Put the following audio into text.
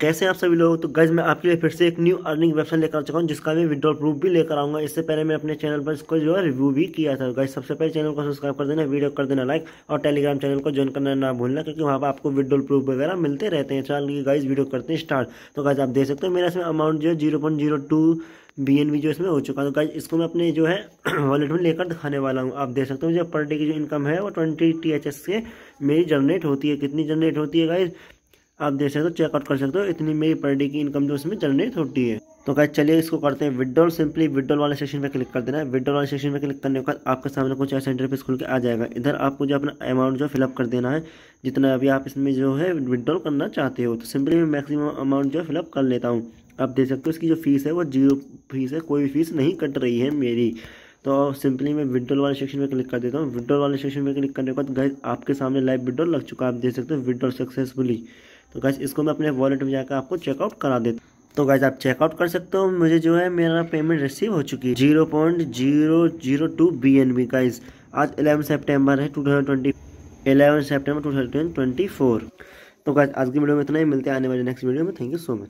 कैसे आप सभी लोग तो गज मैं आपके लिए फिर से एक न्यू अर्निंग वेबसाइट लेकर आ चुका हूँ जिसका मैं विड्रॉल प्रूफ भी लेकर आऊंगा इससे पहले मैं अपने चैनल पर इसको जो है रिव्यू भी किया था गज सबसे पहले चैनल को सब्सक्राइब कर देना वीडियो कर देना लाइक और टेलीग्राम चैनल को ज्वाइन करना ना भूलना क्योंकि वहाँ पर आपको विड्रॉल प्रूफ वगैरह मिलते रहते हैं की गाइज वीडियो करते हैं स्टार्ट तो गाइज आप देख सकते हो मेरा इसमें अमाउंट जो है zero point zero two B N B जो इसमें हो चुका है तो गाइज इसको मैं अपने जो है वॉलेट में लेकर दिखाने वाला हूँ आप देख सकते हो जो पर डे की जो इनकम है वो ट्वेंटी टी एच एस से मेरी जनरेट होती है कितनी जनरेट होती है गाइज आप देख सकते हो चेकआउट कर सकते हो इतनी मेरी पर डे की इनकम जो इसमें जनरेट होती है तो क्या चलिए इसको करते हैं विड्रॉल सिंपली विड्रॉल वाले सेक्शन पे क्लिक कर देना है विड्रॉल वाले सेक्शन में क्लिक करने के बाद आपके सामने कुछ ऐसा इंटरफेस खुल के आ जाएगा इधर आपको जो अपना अमाउंट जो फिलअप कर देना है जितना अभी आप इसमें जो है विड्रॉल करना चाहते हो तो सिंपली मैं मैक्सिमम अमाउंट जो है फिलअप कर लेता हूँ आप देख सकते हो इसकी जो फीस है वो जीरो फीस है कोई फीस नहीं कट रही है मेरी तो सिंपली मैं विड्रॉल वाले सेक्शन में क्लिक कर देता हूँ विड्रॉल वाले सेक्शन में क्लिक करने के बाद गए आपके सामने लाइव विड्रॉल लग चुका है आप देख सकते हो विड्रॉल सक्सेसफुली तो गैस इसको मैं अपने वॉलेट में जाकर आपको चेकआउट करा देता हूँ तो गैस आप चेकआउट कर सकते हो मुझे जो है मेरा पेमेंट रिसीव हो चुकी है zero point zero zero two B N B guys आज इलेवन सेप्टेम्बर है two thousand twenty eleven September two thousand twenty four तो गैस आज की वीडियो में इतना ही मिलते हैं आने वाले नेक्स्ट वीडियो में थैंक यू सो मच